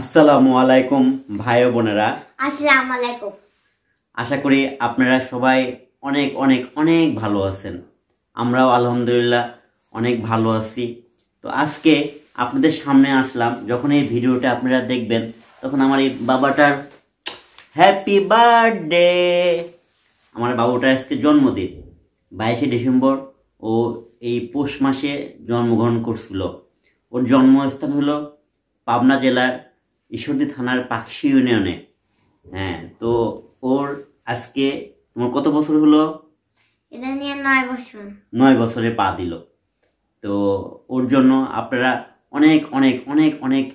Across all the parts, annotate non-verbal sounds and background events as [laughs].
আসসালামু আলাইকুম ভাই বোনেরা আলাইকুম আশা করি আপনারা সবাই অনেক অনেক অনেক ভালো আছেন আমরাও আলহামদুলিল্লাহ অনেক ভালো আছি তো আজকে আপনাদের সামনে আসলাম যখন এই ভিডিওটা আপনারা দেখবেন তখন আমার এই বাবাটার হ্যাপি বার্থডে আমার বাবুটার আজকে জন্মদিন বাইশে ডিসেম্বর ও এই পৌষ মাসে জন্মগ্রহণ করছিল ওর জন্মস্থান হলো পাবনা জেলার ঈশ্বরদী থানার পাখি ইউনিয়নে হ্যাঁ তো ওর আজকে তোমার কত বছর হলো এটা নিয়ে নয় বছর নয় বছরে পা দিল তো ওর জন্য আপনারা অনেক অনেক অনেক অনেক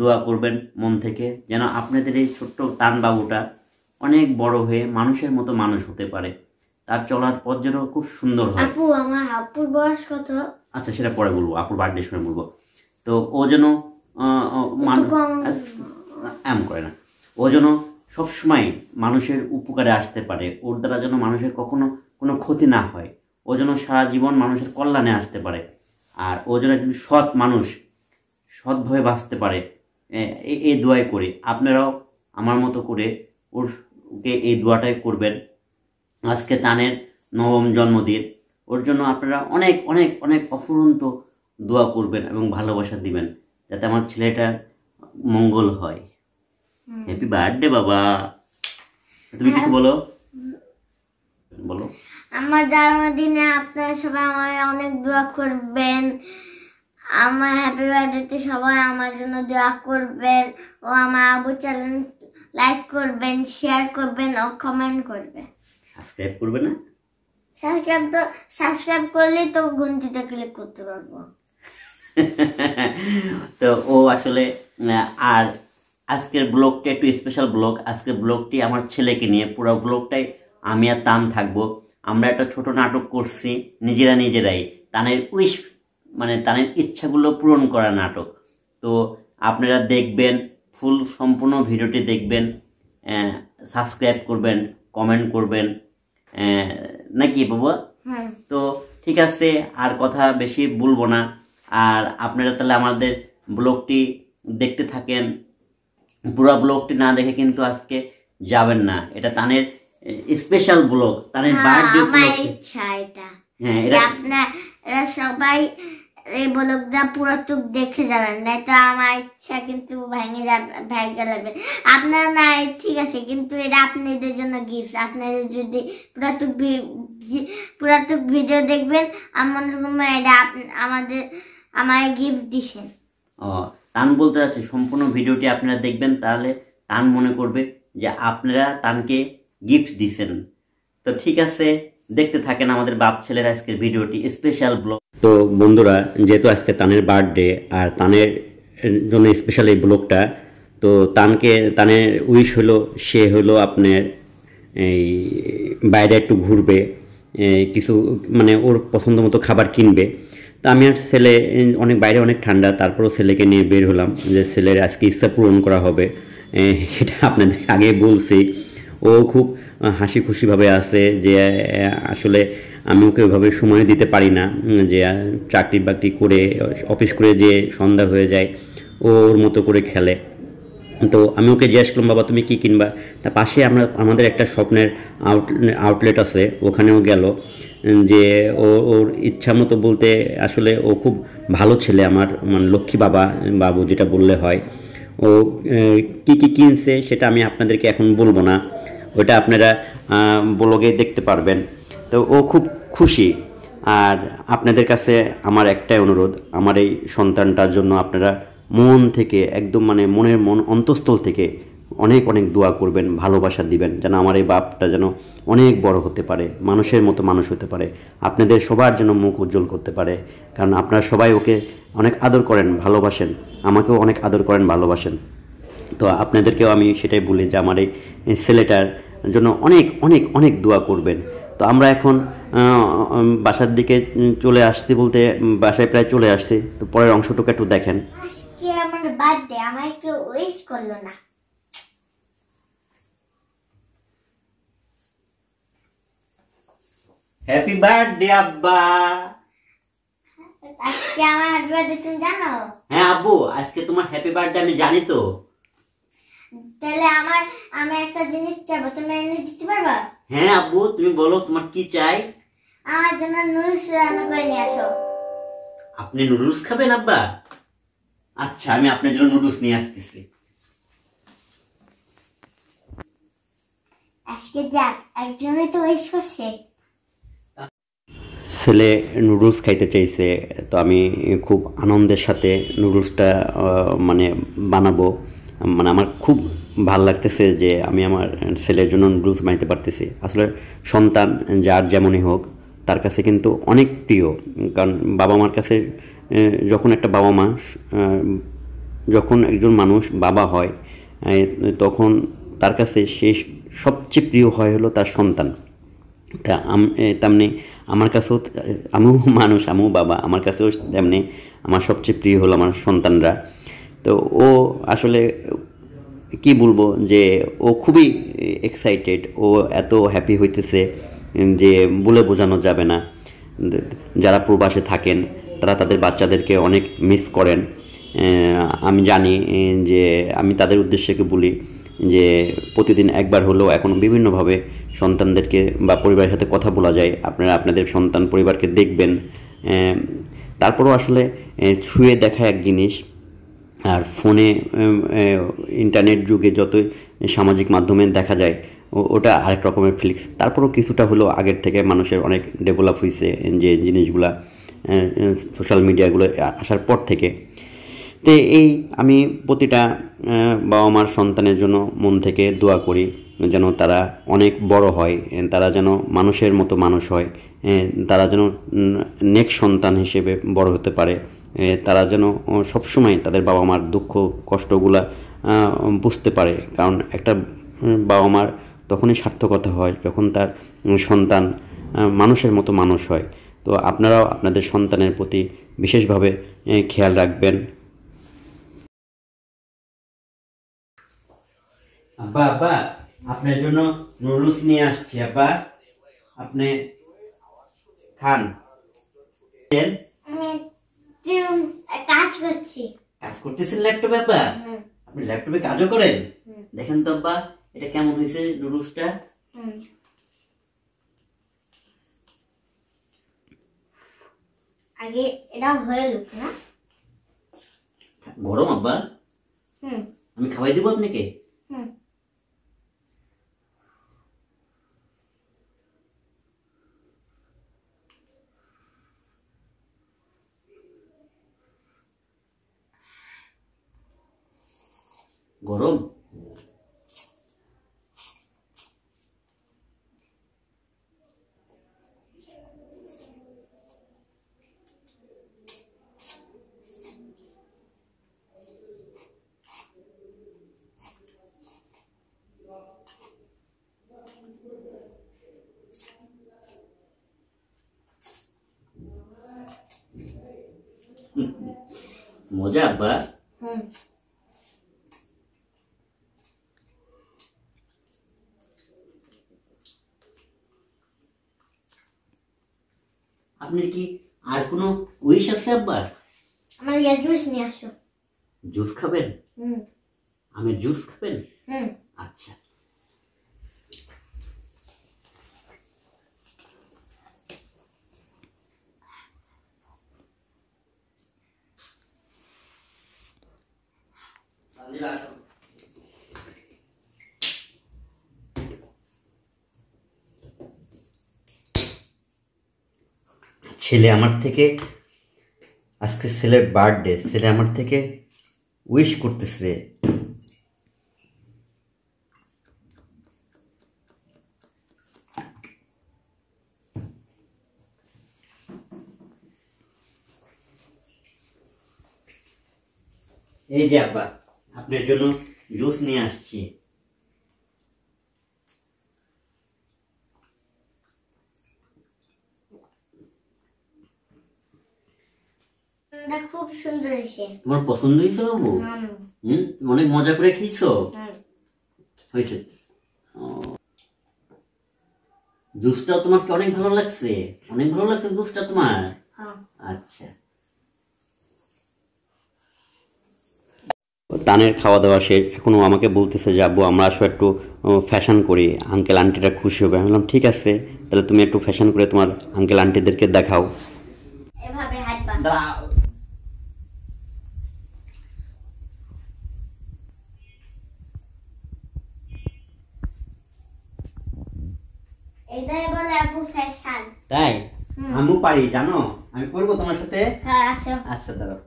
দোয়া করবেন মন থেকে যেন আপনাদের এই ছোট্ট তানবাবুটা অনেক বড় হয়ে মানুষের মতো মানুষ হতে পারে তার চলার পথ যেন খুব সুন্দর হয় আপু আমার আপুর বয়স কত আচ্ছা সেটা পরে বলবো আপুর বার্থডে শুনে বলবো তো ও যেন মান এম করে না ও যেন সবসময় মানুষের উপকারে আসতে পারে ওর দ্বারা যেন মানুষের কখনো কোনো ক্ষতি না হয় ও যেন সারা জীবন মানুষের কল্যাণে আসতে পারে আর ও যেন একজন সৎ মানুষ সৎভাবে বাঁচতে পারে এই দোয়াই করে আপনারাও আমার মতো করে ওর ওকে এই দোয়াটাই করবেন আজকে তানের নবম জন্মদিন ওর জন্য আপনারা অনেক অনেক অনেক অফুরন্ত দোয়া করবেন এবং ভালোবাসা দিবেন যাতে আমার ছেলেটা মঙ্গল হয় হ্যাপি বার্থডে বাবা তুমি কিছু হ্যাঁ। বলো বলো আমার জন্মদিনে আপনারা সবাই আমার অনেক দোয়া করবেন আমার হ্যাপি বার্থডেতে সবাই আমার জন্য দোয়া করবেন ও আমার আবু চ্যানেল লাইক করবেন শেয়ার করবেন ও কমেন্ট করবেন সাবস্ক্রাইব করবে না সাবস্ক্রাইব তো সাবস্ক্রাইব করলে তো ঘন্টিটা ক্লিক করতে পারবো তো ও আসলে আর আজকের ব্লগটা একটু স্পেশাল ব্লগ আজকের ব্লগটি আমার ছেলেকে নিয়ে পুরো ব্লগটাই আমি আর তান থাকবো আমরা একটা ছোট নাটক করছি নিজেরা নিজেরাই তানের উইশ মানে তানের ইচ্ছাগুলো পূরণ করা নাটক তো আপনারা দেখবেন ফুল সম্পূর্ণ ভিডিওটি দেখবেন সাবস্ক্রাইব করবেন কমেন্ট করবেন নাকি বাবা হ্যাঁ। তো ঠিক আছে আর কথা বেশি বলবো না আর আপনারা তাহলে আমাদের ব্লগটি দেখতে থাকেন পুরো ব্লগটি না দেখে কিন্তু আজকে যাবেন না এটা তানের স্পেশাল ব্লগ তানের বার্থডে হ্যাঁ, উপলক্ষে ইচ্ছা এটা হ্যাঁ এটা আপনারা সবাই এই ব্লগটা পুরো টুক দেখে যাবেন না তো আমার ইচ্ছা কিন্তু ভেঙে যাবে ভেঙে লাগবে আপনার না ঠিক আছে কিন্তু এটা আপনাদের জন্য গিফট আপনাদের যদি পুরাতুক পুরাতুক ভিডিও দেখবেন আমার মনে এটা আমাদের আমায় গিফট দিছেন ও তান বলতে যাচ্ছে সম্পূর্ণ ভিডিওটি আপনারা দেখবেন তাহলে তান মনে করবে যে আপনারা তানকে গিফট দিছেন তো ঠিক আছে দেখতে থাকেন আমাদের বাপ ছেলের আজকের ভিডিওটি স্পেশাল ব্লগ তো বন্ধুরা যেহেতু আজকে তানের বার্থডে আর তানের জন্য স্পেশাল এই ব্লগটা তো তানকে তানের উইশ হলো সে হলো আপনার এই বাইরে একটু ঘুরবে কিছু মানে ওর পছন্দ মতো খাবার কিনবে তা আমি আর ছেলে অনেক বাইরে অনেক ঠান্ডা তারপরও ছেলেকে নিয়ে বের হলাম যে ছেলের আজকে ইচ্ছা পূরণ করা হবে এটা আপনাদের আগে বলছি ও খুব হাসি খুশিভাবে আছে যে আসলে আমি ওকে ওইভাবে সময় দিতে পারি না যে চাকরি বাকরি করে অফিস করে যে সন্ধ্যা হয়ে যায় ওর মতো করে খেলে তো আমি ওকে জিজ্ঞেস করলাম বাবা তুমি কি কিনবা তা পাশে আমরা আমাদের একটা স্বপ্নের আউট আউটলেট আছে ওখানেও গেল যে ও ওর ইচ্ছা মতো বলতে আসলে ও খুব ভালো ছেলে আমার মানে লক্ষ্মী বাবা বাবু যেটা বললে হয় ও কি কি কিনছে সেটা আমি আপনাদেরকে এখন বলবো না ওটা আপনারা ব্লগে দেখতে পারবেন তো ও খুব খুশি আর আপনাদের কাছে আমার একটাই অনুরোধ আমার এই সন্তানটার জন্য আপনারা মন থেকে একদম মানে মনের মন অন্তঃস্থল থেকে অনেক অনেক দোয়া করবেন ভালোবাসা দিবেন যেন আমার এই বাপটা যেন অনেক বড় হতে পারে মানুষের মতো মানুষ হতে পারে আপনাদের সবার যেন মুখ উজ্জ্বল করতে পারে কারণ আপনারা সবাই ওকে অনেক আদর করেন ভালোবাসেন আমাকেও অনেক আদর করেন ভালোবাসেন তো আপনাদেরকেও আমি সেটাই বলি যে আমার এই ছেলেটার জন্য অনেক অনেক অনেক দোয়া করবেন তো আমরা এখন বাসার দিকে চলে আসছি বলতে বাসায় প্রায় চলে আসছি তো পরের অংশটুকু একটু দেখেন আমার বার্থডে আমায় কেউ উইশ করলো না হ্যাপি বার্থডে আব্বা আজকে আমার হ্যাপি বার্থডে তুমি জানো হ্যাঁ আব্বু আজকে তোমার হ্যাপি বার্থডে আমি জানি তো তাহলে আমার আমি একটা জিনিস চাইবো তুমি এনে দিতে পারবা হ্যাঁ আব্বু তুমি বলো তোমার কি চাই আমার জন্য নুডলস রান্না করে নিয়ে আসো আপনি নুডলস খাবেন আব্বা আচ্ছা আমি আপনার জন্য নুডলস নিয়ে আসতেছি ছেলে নুডলস খাইতে চাইছে তো আমি খুব আনন্দের সাথে নুডলসটা মানে বানাবো মানে আমার খুব ভাল লাগতেছে যে আমি আমার ছেলের জন্য নুডলস বানাইতে পারতেছি আসলে সন্তান যার যেমনই হোক তার কাছে কিন্তু অনেক প্রিয় কারণ বাবা মার কাছে যখন একটা বাবা মা যখন একজন মানুষ বাবা হয় তখন তার কাছে সে সবচেয়ে প্রিয় হয় হলো তার সন্তান তা তেমনি আমার কাছেও আমিও [laughs] মানুষ আমিও বাবা আমার কাছেও তেমনি আমার সবচেয়ে প্রিয় হলো আমার সন্তানরা তো ও আসলে কি বলবো যে ও খুবই এক্সাইটেড ও এত হ্যাপি হইতেছে যে বলে বোঝানো যাবে না যারা প্রবাসে থাকেন তারা তাদের বাচ্চাদেরকে অনেক মিস করেন আমি জানি যে আমি তাদের উদ্দেশ্যকে বলি যে প্রতিদিন একবার হলেও এখন বিভিন্নভাবে সন্তানদেরকে বা পরিবারের সাথে কথা বলা যায় আপনারা আপনাদের সন্তান পরিবারকে দেখবেন তারপরও আসলে ছুঁয়ে দেখা এক জিনিস আর ফোনে ইন্টারনেট যুগে যত সামাজিক মাধ্যমে দেখা যায় ওটা আরেক রকমের ফিলিক্স তারপরও কিছুটা হলেও আগের থেকে মানুষের অনেক ডেভেলপ হয়েছে যে জিনিসগুলা সোশ্যাল মিডিয়াগুলো আসার পর থেকে তো এই আমি প্রতিটা বাবা মার সন্তানের জন্য মন থেকে দোয়া করি যেন তারা অনেক বড় হয় তারা যেন মানুষের মতো মানুষ হয় তারা যেন নেক্সট সন্তান হিসেবে বড় হতে পারে তারা যেন সবসময় তাদের বাবা মার দুঃখ কষ্টগুলা বুঝতে পারে কারণ একটা বাবা মার তখনই সার্থকতা হয় যখন তার সন্তান মানুষের মতো মানুষ হয় তো আপনারাও আপনাদের সন্তানের প্রতি বিশেষভাবে খেয়াল রাখবেন আব্বা আব্বা আপনার জন্য নুডলস নিয়ে আসছি আব্বা আপনি খান কাজ করছি কাজ করতেছেন ল্যাপটপে আব্বা আপনি ল্যাপটপে কাজও করেন দেখেন তো আব্বা এটা কেমন হয়েছে নুডলসটা আগে এটা হয়ে লোক না গরম আব্বা হুম আমি খাওয়াই দেবো আপনাকে হুম গরম [laughs] মজা আব্বা আপনার কি আর কোনো উইশ আছে আব্বার আমার ইয়া জুস নিয়ে আসো জুস খাবেন হুম আমি জুস খাবেন হুম আচ্ছা ছেলে আমার থেকে আজকে ছেলের বার্থডে ছেলে আমার থেকে উইশ করতেছে এই যে আব্বা আপনার জন্য জুস নিয়ে আসছি তোমার অনেক মজা করে খেয়েছো অনেক ভালো লাগছে অনেক ভালো লাগছে জুসটা তোমার হ্যাঁ। আচ্ছা তানের খাওয়া দাওয়া সে এখনও আমাকে বলতেছে যে আব্বু আমরা আসলে একটু ফ্যাশন করি আঙ্কেল আন্টিরা খুশি হবে আমি বললাম ঠিক আছে তাহলে তুমি একটু ফ্যাশন করে তোমার আঙ্কেল আন্টিদেরকে দেখাও তাই আমিও পারি জানো আমি করবো তোমার সাথে আচ্ছা আচ্ছা দাঁড়াও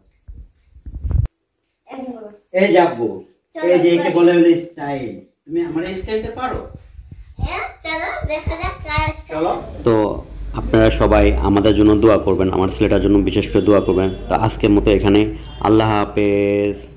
এই যাবো এই যে একে বলে হলো স্টাইল তুমি আমার স্টাইলতে পারো হ্যাঁ, তো আপনারা সবাই আমাদের জন্য দোয়া করবেন আমার ছেলেটার জন্য বিশেষ করে দোয়া করবেন তো আজকের মতো এখানে আল্লাহ হাফেজ